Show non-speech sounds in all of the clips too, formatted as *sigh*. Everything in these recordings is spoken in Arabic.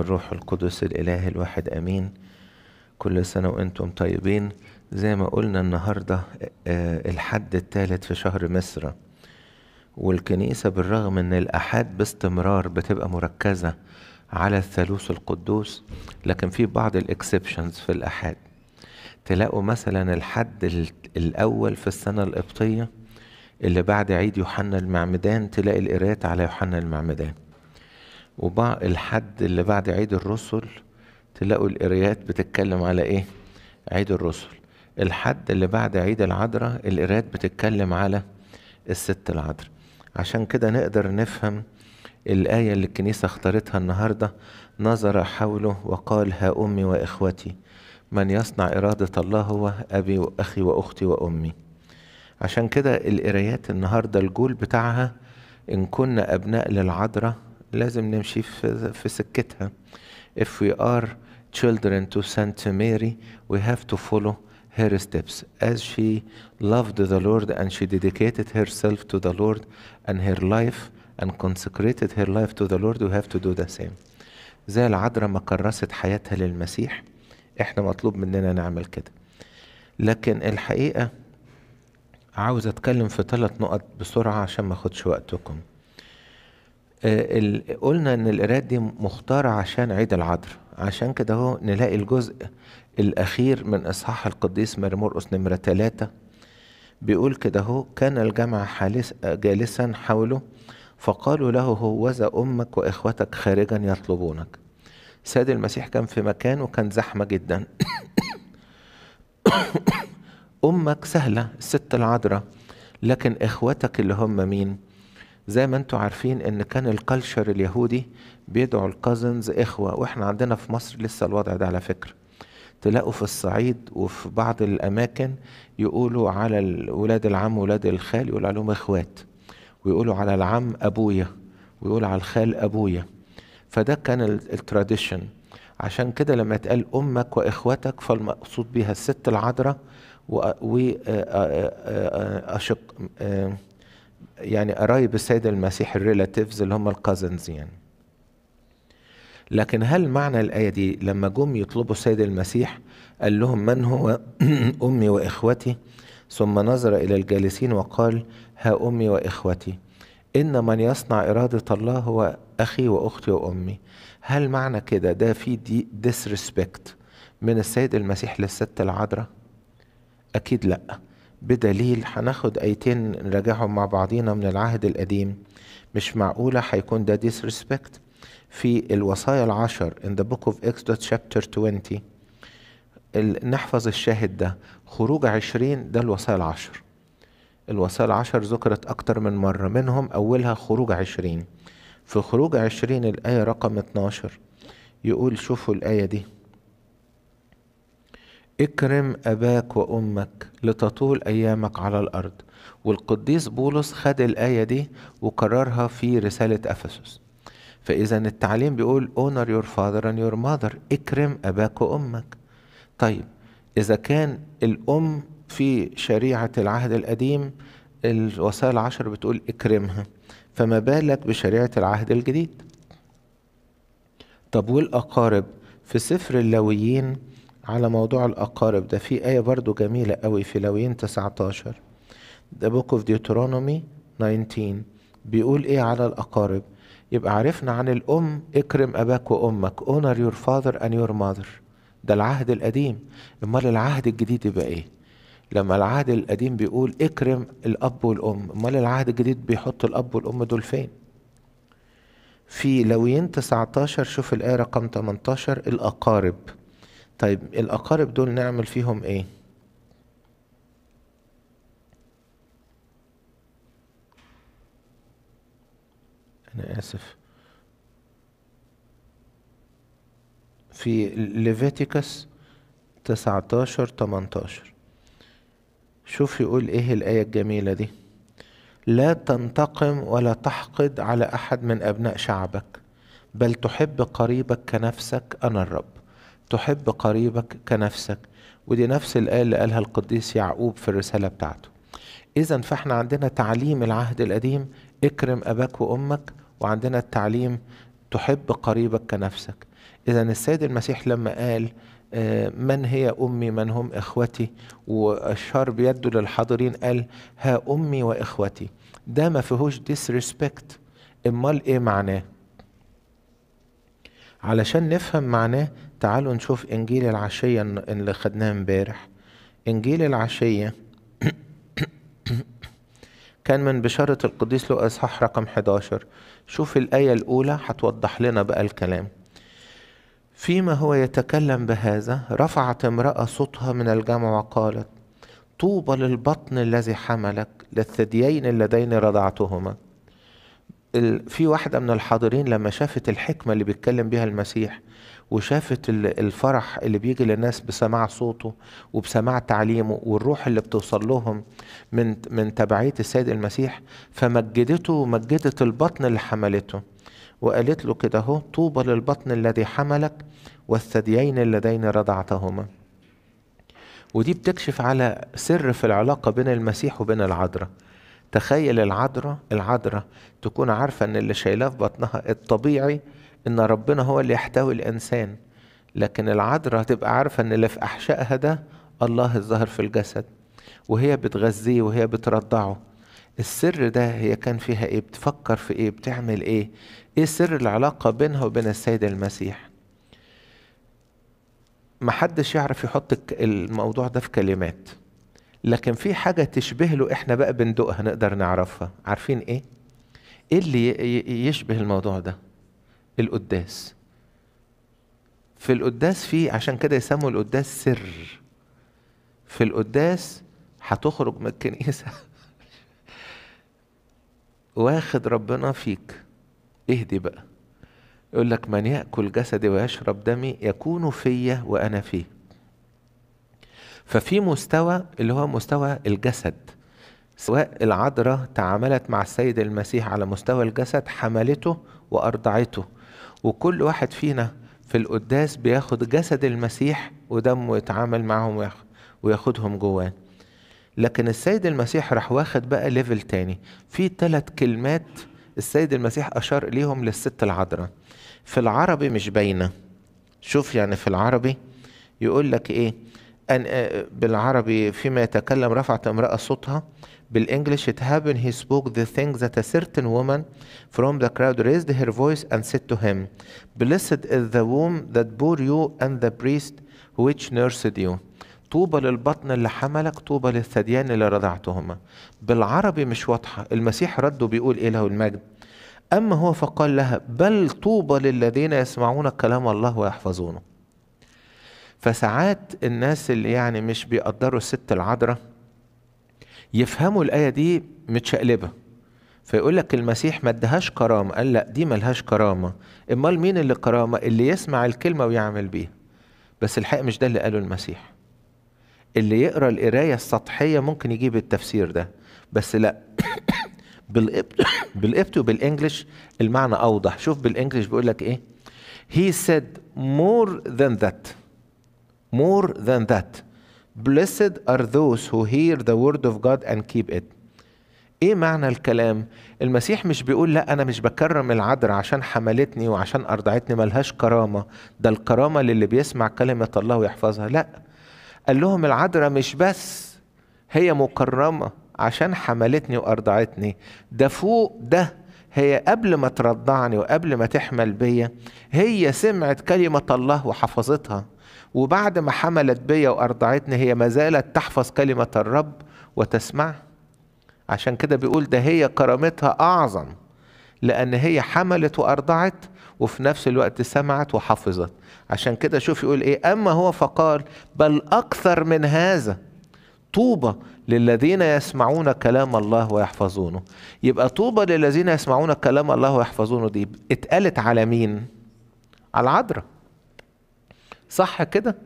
الروح القدس الإله الواحد أمين كل سنة وأنتم طيبين زي ما قلنا النهاردة آه، الحد الثالث في شهر مصر والكنيسة بالرغم أن الأحاد باستمرار بتبقى مركزة على الثالوث القدوس لكن في بعض الإكسبشنز في الأحاد تلاقوا مثلا الحد الأول في السنة القبطية اللي بعد عيد يوحنا المعمدان تلاقي القراءات على يوحنا المعمدان وبعض الحد اللي بعد عيد الرسل تلاقوا القرايات بتتكلم على ايه عيد الرسل الحد اللي بعد عيد العذراء القرايات بتتكلم على الست العذراء عشان كده نقدر نفهم الآية اللي الكنيسة اختارتها النهاردة نظر حوله وقال ها أمي وإخوتي من يصنع إرادة الله هو أبي وأخي وأختي وأمي عشان كده القرايات النهاردة الجول بتاعها إن كنا أبناء للعذراء لازم نمشي في, في سكتها if we are children to Saint Mary we have to follow her steps as she loved the Lord and she dedicated herself to the Lord and her life and consecrated her life to the Lord we have to do the same زي العذراء ما كرست حياتها للمسيح احنا مطلوب مننا نعمل كده لكن الحقيقة عاوز اتكلم في ثلاث نقط بسرعة عشان ما اخدش وقتكم آه، قلنا ان القراءات دي مختارة عشان عيد العذر عشان كده هو نلاقي الجزء الأخير من إصحاح القديس مرمرقس نمرة ثلاثة بيقول كده هو كان الجمع حالس جالسا حوله فقالوا له هوذا أمك وإخوتك خارجا يطلبونك سيد المسيح كان في مكان وكان زحمة جدا *coughs* أمك سهلة الست العذراء لكن إخوتك اللي هم مين؟ زي ما انتم عارفين ان كان الكالتشر اليهودي بيدعو الكازنز اخوه واحنا عندنا في مصر لسه الوضع ده على فكره تلاقوا في الصعيد وفي بعض الاماكن يقولوا على ولاد العم ولاد الخال يقولوا عليهم اخوات ويقولوا على العم ابويا ويقول على الخال ابويا فده كان التراديشن عشان كده لما تقال امك واخواتك فالمقصود بها الست العذراء واشق يعني قرايب السيد المسيح الريلاتيفز اللي هم الكازنز يعني لكن هل معنى الآية دي لما جم يطلبوا السيد المسيح قال لهم من هو *clears throat* أمي وإخوتي ثم نظر إلى الجالسين وقال ها أمي وإخوتي إن من يصنع إرادة الله هو أخي وأختي وأمي هل معنى كده ده في دي ديسريسبكت من السيد المسيح للست العذراء أكيد لأ بدليل هناخد آيتين نراجعهم مع بعضينا من العهد القديم مش معقولة هيكون ده disrespect في الوصايا العشر in the book of Exodus chapter 20 نحفظ الشاهد ده خروج عشرين ده الوصايا العشر الوصايا العشر ذكرت أكتر من مرة منهم أولها خروج عشرين في خروج عشرين الآية رقم 12 يقول شوفوا الآية دي اكرم اباك وامك لتطول ايامك على الارض والقديس بولس خد الايه دي وكررها في رساله افسس فاذا التعليم بيقول اونر يور فاذر اند يور ماذر اكرم اباك وامك طيب اذا كان الام في شريعه العهد القديم الوصايا العشر بتقول اكرمها فما بالك بشريعه العهد الجديد طب والاقارب في سفر اللويين على موضوع الأقارب ده في آية برضو جميلة قوي في لوين 19 ده بوك اوف ديوترونومي 19 بيقول ايه على الأقارب يبقى عرفنا عن الأم اكرم أباك وأمك honor your father and your mother ده العهد القديم امال العهد الجديد يبقى ايه لما العهد القديم بيقول اكرم الاب والام امال العهد الجديد بيحط الاب والام دول فين في لوين 19 شوف الآية رقم 18 الأقارب طيب الأقارب دول نعمل فيهم إيه؟ أنا آسف في ليفيتيكس 19 18 شوف يقول إيه الآية الجميلة دي لا تنتقم ولا تحقد على أحد من أبناء شعبك بل تحب قريبك كنفسك أنا الرب تحب قريبك كنفسك ودي نفس الآية اللي قالها القديس يعقوب في الرسالة بتاعته إذا فإحنا عندنا تعليم العهد القديم اكرم أباك وأمك وعندنا التعليم تحب قريبك كنفسك إذا السيد المسيح لما قال آه، من هي أمي من هم إخوتي وأشار بيده للحاضرين قال ها أمي وإخوتي ده ما فيهوش ديسريسبكت امال ايه معناه علشان نفهم معناه تعالوا نشوف انجيل العشيه اللي خدناه امبارح انجيل العشيه *coughs* كان من بشارة القديس لو إصحاح رقم 11 شوف الآية الأولى هتوضح لنا بقى الكلام فيما هو يتكلم بهذا رفعت امرأة صوتها من الجمع وقالت طوبى للبطن الذي حملك للثديين اللذين رضعتهما في واحدة من الحاضرين لما شافت الحكمة اللي بيتكلم بها المسيح وشافت الفرح اللي بيجي للناس بسماع صوته وبسماع تعليمه والروح اللي بتوصل لهم من من تبعية السيد المسيح فمجدته ومجدت البطن اللي حملته وقالت له كده اهو طوبى للبطن الذي حملك والثديين اللذين رضعتهما ودي بتكشف على سر في العلاقة بين المسيح وبين العذراء تخيل العذراء العذراء تكون عارفة إن اللي شايلاه في بطنها الطبيعي إن ربنا هو اللي يحتوي الإنسان لكن العذراء تبقى عارفة إن اللي في أحشائها ده الله الظاهر في الجسد وهي بتغذيه وهي بترضعه السر ده هي كان فيها ايه بتفكر في ايه بتعمل ايه ايه سر العلاقه بينها وبين السيد المسيح محدش يعرف يحط الموضوع ده في كلمات لكن في حاجة تشبه له احنا بقى بندقها نقدر نعرفها عارفين ايه؟ ايه اللي يشبه الموضوع ده؟ القداس في القداس في عشان كده يسموا القداس سر في القداس هتخرج من الكنيسة *laughs* واخد ربنا فيك اهدي بقى يقول لك من يأكل جسدي ويشرب دمي يكون فيا وأنا فيه ففي مستوى اللي هو مستوى الجسد سواء العذراء تعاملت مع السيد المسيح على مستوى الجسد حملته وأرضعته وكل واحد فينا في القداس بياخد جسد المسيح ودمه يتعامل معهم وياخدهم جواه لكن السيد المسيح راح واخد بقى ليفل تاني في ثلاث كلمات السيد المسيح أشار ليهم للست العذراء في العربي مش باينة شوف يعني في العربي يقول لك إيه أن آه، بالعربي فيما يتكلم رفعت امرأة صوتها بالإنجليش it happened he spoke the thing that a certain woman from the crowd raised her voice and said to him blessed is the womb that bore you and the priest which nursed you طوبى للبطن اللي حملك طوبى للثديان اللي رضعتهما بالعربي مش واضحة المسيح رده بيقول إيه له المجد أما هو فقال لها بل طوبى للذين يسمعون كلام الله ويحفظونه فساعات الناس اللي يعني مش بيقدروا الست العذراء يفهموا الآية دي متشقلبة فيقول لك المسيح ما ادهاش كرامة قال لا دي ملهاش كرامة امال مين اللي كرامة اللي يسمع الكلمة ويعمل بيها بس الحقيقة مش ده اللي قاله المسيح اللي يقرا القراية السطحية ممكن يجيب التفسير ده بس لا *coughs* بالقبط *coughs* وبالانجلش المعنى اوضح شوف بالانجلش بيقول لك ايه he said more than that more than that blessed are those who hear the word of God and keep it ايه معنى الكلام المسيح مش بيقول لا انا مش بكرم العذراء عشان حملتني وعشان ارضعتني ملهاش كرامه ده الكرامه للي بيسمع كلمه الله ويحفظها لا قال لهم العذراء مش بس هي مكرمه عشان حملتني وارضعتني ده فوق ده هي قبل ما ترضعني وقبل ما تحمل بيا هي سمعت كلمه الله وحفظتها وبعد ما حملت بيا وارضعتني هي ما زالت تحفظ كلمه الرب وتسمع عشان كده بيقول ده هي كرامتها اعظم لان هي حملت وارضعت وفي نفس الوقت سمعت وحفظت عشان كده شوف يقول ايه اما هو فقال بل اكثر من هذا طوبى للذين يسمعون كلام الله ويحفظونه يبقى طوبى للذين يسمعون كلام الله ويحفظونه دي اتقالت على مين على العذراء صح كده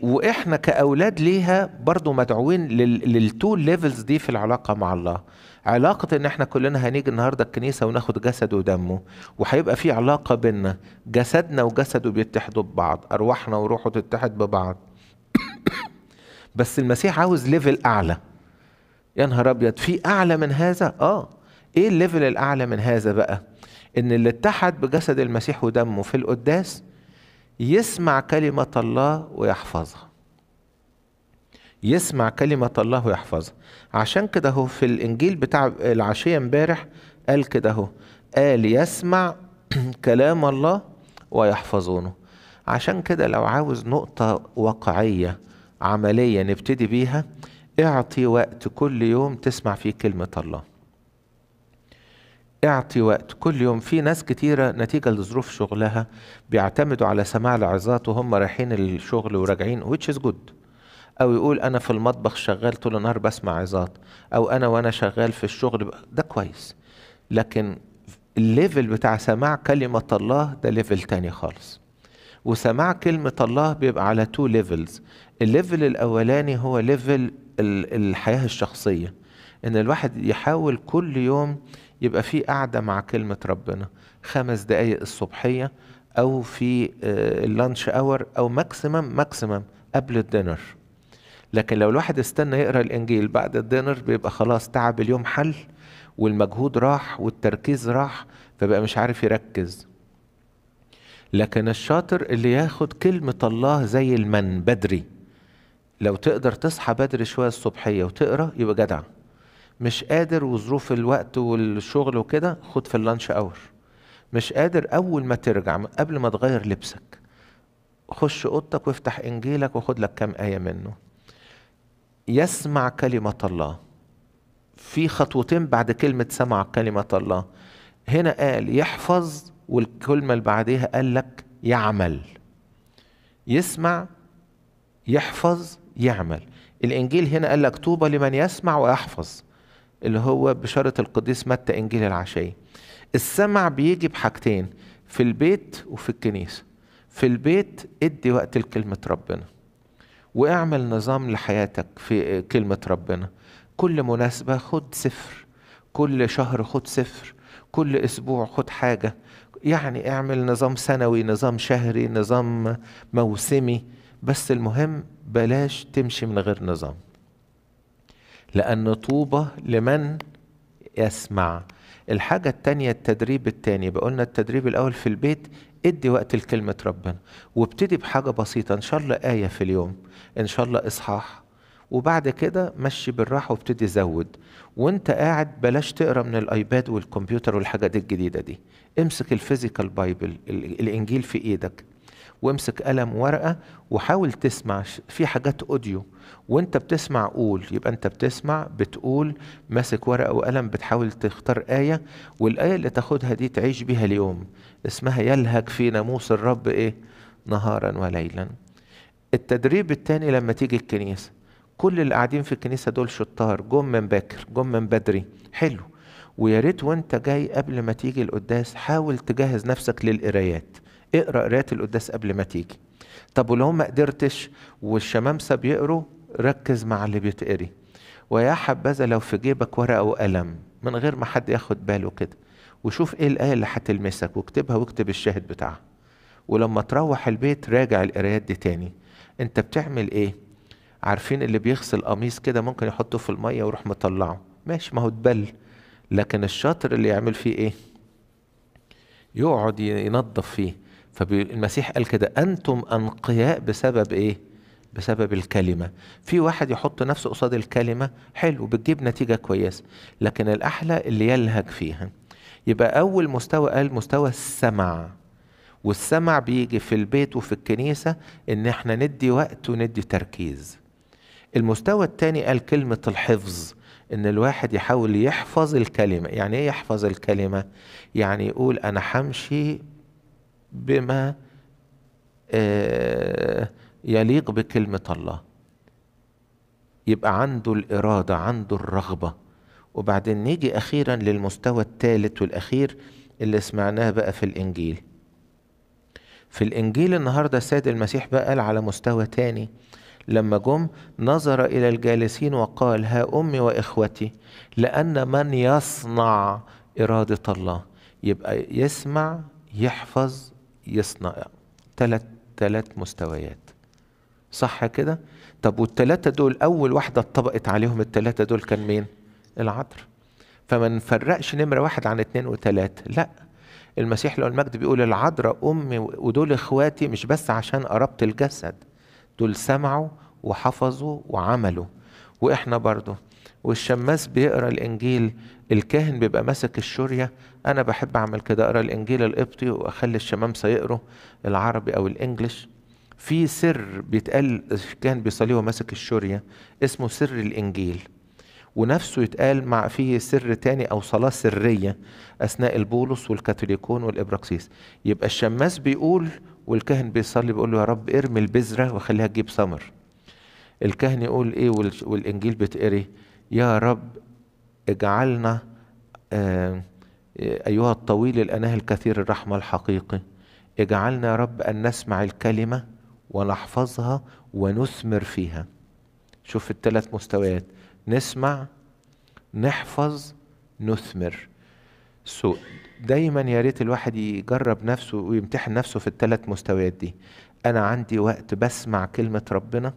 واحنا كاولاد ليها برضو مدعوين للتو ليفلز دي في العلاقه مع الله علاقة إن إحنا كلنا هنيجي النهاردة الكنيسة وناخد جسده ودمه وهيبقى في علاقة بينا جسدنا وجسده بيتحدوا ببعض أرواحنا وروحه تتحد ببعض *coughs* بس المسيح عاوز ليفل أعلى يا نهار أبيض في أعلى من هذا؟ آه إيه الليفل الأعلى من هذا بقى؟ إن اللي اتحد بجسد المسيح ودمه في القداس يسمع كلمة الله ويحفظها يسمع كلمة الله ويحفظها عشان كده هو في الإنجيل بتاع العشية امبارح قال كده هو قال يسمع *clears throat* كلام الله ويحفظونه عشان كده لو عاوز نقطة واقعية عملية نبتدي بيها اعطي وقت كل يوم تسمع فيه كلمة الله اعطي وقت كل يوم في ناس كتيرة نتيجة لظروف شغلها بيعتمدوا على سماع العظات وهم رايحين الشغل وراجعين which is good أو يقول أنا في المطبخ شغال طول النهار بسمع عظات أو أنا وأنا شغال في الشغل ده كويس لكن الليفل بتاع سماع كلمة الله ده ليفل تاني خالص وسماع كلمة الله بيبقى على تو ليفلز الليفل الأولاني هو ليفل الحياة الشخصية إن الواحد يحاول كل يوم يبقى في قعده مع كلمه ربنا خمس دقائق الصبحيه او في آه، اللانش اور او ماكسيمم ماكسيمم قبل الدينر لكن لو الواحد استنى يقرا الانجيل بعد الدينر بيبقى خلاص تعب اليوم حل والمجهود راح والتركيز راح فبقى مش عارف يركز لكن الشاطر اللي ياخد كلمة الله زي المن بدري لو تقدر تصحى بدري شوية الصبحية وتقرأ يبقى جدع مش قادر وظروف الوقت والشغل وكده خد في اللانش اور مش قادر اول ما ترجع قبل ما تغير لبسك خش اوضتك وافتح انجيلك وخد لك كام ايه منه يسمع كلمه الله في خطوتين بعد كلمه سمع كلمه الله هنا قال يحفظ والكلمه اللي بعديها قال لك يعمل يسمع يحفظ يعمل الانجيل هنا قال لك طوبى لمن يسمع ويحفظ اللي هو بشارة القديس متى إنجيل العشية السمع بيجي بحاجتين في البيت وفي الكنيسة في البيت ادي وقت لكلمة ربنا واعمل نظام لحياتك في كلمة ربنا كل مناسبة خد سفر كل شهر خد سفر كل أسبوع خد حاجة يعني اعمل نظام سنوي نظام شهري نظام موسمي بس المهم بلاش تمشي من غير نظام لأن طوبة لمن يسمع الحاجة التانية التدريب التاني بقولنا التدريب الأول في البيت ادي وقت لكلمة ربنا وابتدي بحاجة بسيطة إن شاء الله آية في اليوم إن شاء الله إصحاح وبعد كده مشي بالراحة وابتدي زود وانت قاعد بلاش تقرا من الايباد والكمبيوتر والحاجات الجديدة دي امسك الفيزيكال بايبل الانجيل في ايدك وامسك قلم ورقه وحاول تسمع في حاجات اوديو وانت بتسمع قول يبقى انت بتسمع بتقول ماسك ورقه وقلم بتحاول تختار ايه والايه اللي تاخدها دي تعيش بيها اليوم اسمها يلهج في ناموس الرب ايه نهارا وليلا التدريب التاني لما تيجي الكنيسه كل اللي قاعدين في الكنيسه دول شطار جم من باكر جم من بدري حلو ويا ريت وانت جاي قبل ما تيجي القداس حاول تجهز نفسك للقرايات اقرا قرايه القداس قبل ما تيجي طب ولو ما قدرتش والشمامسه بيقروا ركز مع اللي بيتقري ويا حبذا لو في جيبك ورقه وقلم من غير ما حد ياخد باله كده وشوف ايه الايه اللي هتلمسك واكتبها واكتب الشاهد بتاعها ولما تروح البيت راجع القرايات دي تاني انت بتعمل ايه عارفين اللي بيغسل قميص كده ممكن يحطه في الميه ويروح مطلعه ماشي ما هو اتبل لكن الشاطر اللي يعمل فيه ايه يقعد ينظف فيه فالمسيح قال كده أنتم أنقياء بسبب إيه؟ بسبب الكلمة في واحد يحط نفسه قصاد الكلمة حلو بتجيب نتيجة كويسة لكن الأحلى اللي يلهج فيها يبقى أول مستوى قال مستوى السمع والسمع بيجي في البيت وفي الكنيسة إن احنا ندي وقت وندي تركيز المستوى الثاني قال كلمة الحفظ ان الواحد يحاول يحفظ الكلمه يعني ايه يحفظ الكلمه يعني يقول انا همشي بما آه، يليق بكلمة الله يبقى عنده الإرادة عنده الرغبة وبعدين نيجي أخيرا للمستوى الثالث والأخير اللي سمعناه بقى في الإنجيل في الإنجيل النهاردة السيد المسيح بقى قال على مستوى تاني لما جم نظر إلى الجالسين وقال ها أمي وإخوتي لأن من يصنع إرادة الله يبقى يسمع يحفظ يصنع ثلاث ثلاث مستويات صح كده طب والثلاثه دول اول واحده اتطبقت عليهم الثلاثه دول كان مين العطر فما نفرقش نمره واحد عن اتنين وتلاته لا المسيح لو المجد بيقول العذراء امي ودول اخواتي مش بس عشان قربت الجسد دول سمعوا وحفظوا وعملوا واحنا برضه والشماس بيقرا الانجيل الكاهن بيبقى ماسك الشريه انا بحب اعمل كده اقرا الانجيل القبطي واخلي الشمامسه يقروا العربي او الانجليش في سر بيتقال الكاهن بيصلي وماسك الشريه اسمه سر الانجيل ونفسه يتقال مع فيه سر تاني او صلاه سريه اثناء البولس والكاثوليكون والابراكسيس يبقى الشماس بيقول والكاهن بيصلي بيقول له يا رب ارمي البذره وخليها تجيب ثمر الكاهن يقول ايه والانجيل بتقري يا رب اجعلنا أيها الطويل الأناه الكثير الرحمة الحقيقي اجعلنا يا رب أن نسمع الكلمة ونحفظها ونثمر فيها شوف الثلاث مستويات نسمع نحفظ نثمر سو دايما يا ريت الواحد يجرب نفسه ويمتحن نفسه في الثلاث مستويات دي انا عندي وقت بسمع كلمه ربنا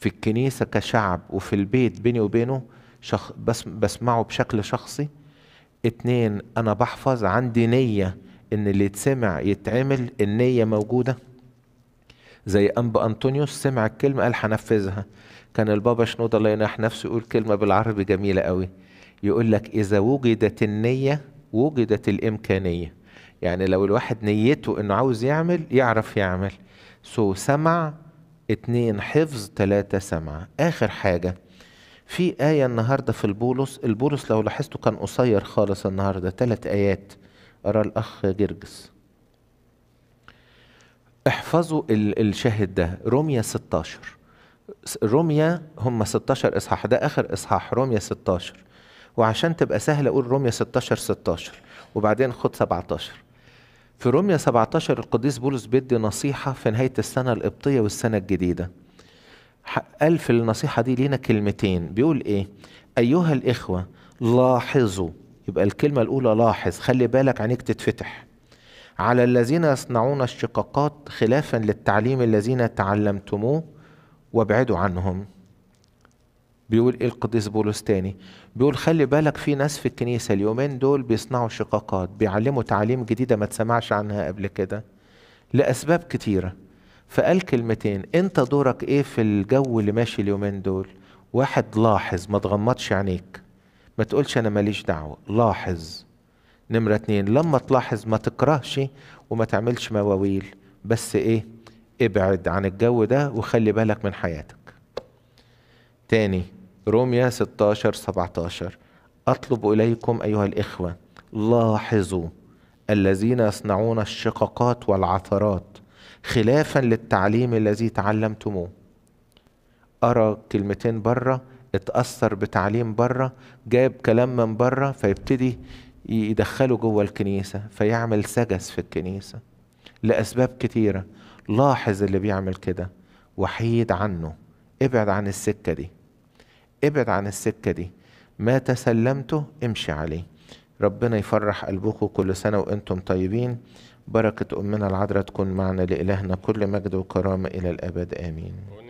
في الكنيسه كشعب وفي البيت بيني وبينه شخ بس بسمعه بشكل شخصي اتنين انا بحفظ عندي نية ان اللي يتسمع يتعمل النية موجودة زي انبا انطونيوس سمع الكلمة قال هنفذها كان البابا شنودة الله ينح نفسه يقول كلمة بالعربي جميلة قوي يقول لك اذا وجدت النية وجدت الامكانية يعني لو الواحد نيته انه عاوز يعمل يعرف يعمل سو so, سمع اتنين حفظ تلاتة سمع اخر حاجة في آية النهاردة في البولس البولس لو لاحظته كان قصير خالص النهاردة ثلاث آيات أرى الأخ جرجس احفظوا الشاهد ده رومية 16 رومية هم 16 إصحاح ده آخر إصحاح رومية 16 وعشان تبقى سهلة أقول رومية 16 16 وبعدين خد 17 في رومية 17 القديس بولس بيدي نصيحة في نهاية السنة القبطية والسنة الجديدة قال في النصيحة دي لينا كلمتين بيقول إيه أيها الإخوة لاحظوا يبقى الكلمة الأولى لاحظ خلي بالك عينيك تتفتح على الذين يصنعون الشقاقات خلافا للتعليم الذين تعلمتموه وابعدوا عنهم بيقول ايه القديس بولس تاني بيقول خلي بالك في ناس في الكنيسة اليومين دول بيصنعوا شقاقات بيعلموا تعاليم جديدة ما تسمعش عنها قبل كده لأسباب كتيرة فقال كلمتين انت دورك ايه في الجو اللي ماشي اليومين دول واحد لاحظ ما تغمضش عينيك ما تقولش انا ماليش دعوه لاحظ نمرة اتنين لما تلاحظ ما تكرهش وما تعملش مواويل بس ايه ابعد عن الجو ده وخلي بالك من حياتك تاني روميا 16 17 أطلب إليكم أيها الإخوة لاحظوا الذين يصنعون الشقاقات والعثرات خلافا للتعليم الذي تعلمتموه أرى كلمتين بره اتأثر بتعليم بره جاب كلام من بره فيبتدي يدخله جوه الكنيسة فيعمل سجس في الكنيسة لأسباب كتيرة لاحظ اللي بيعمل كده وحيد عنه ابعد عن السكة دي ابعد عن السكة دي ما تسلمته امشي عليه ربنا يفرح قلبكم كل سنة وانتم طيبين بركة أمنا العذراء تكون معنا لإلهنا كل مجد وكرامة إلى الأبد آمين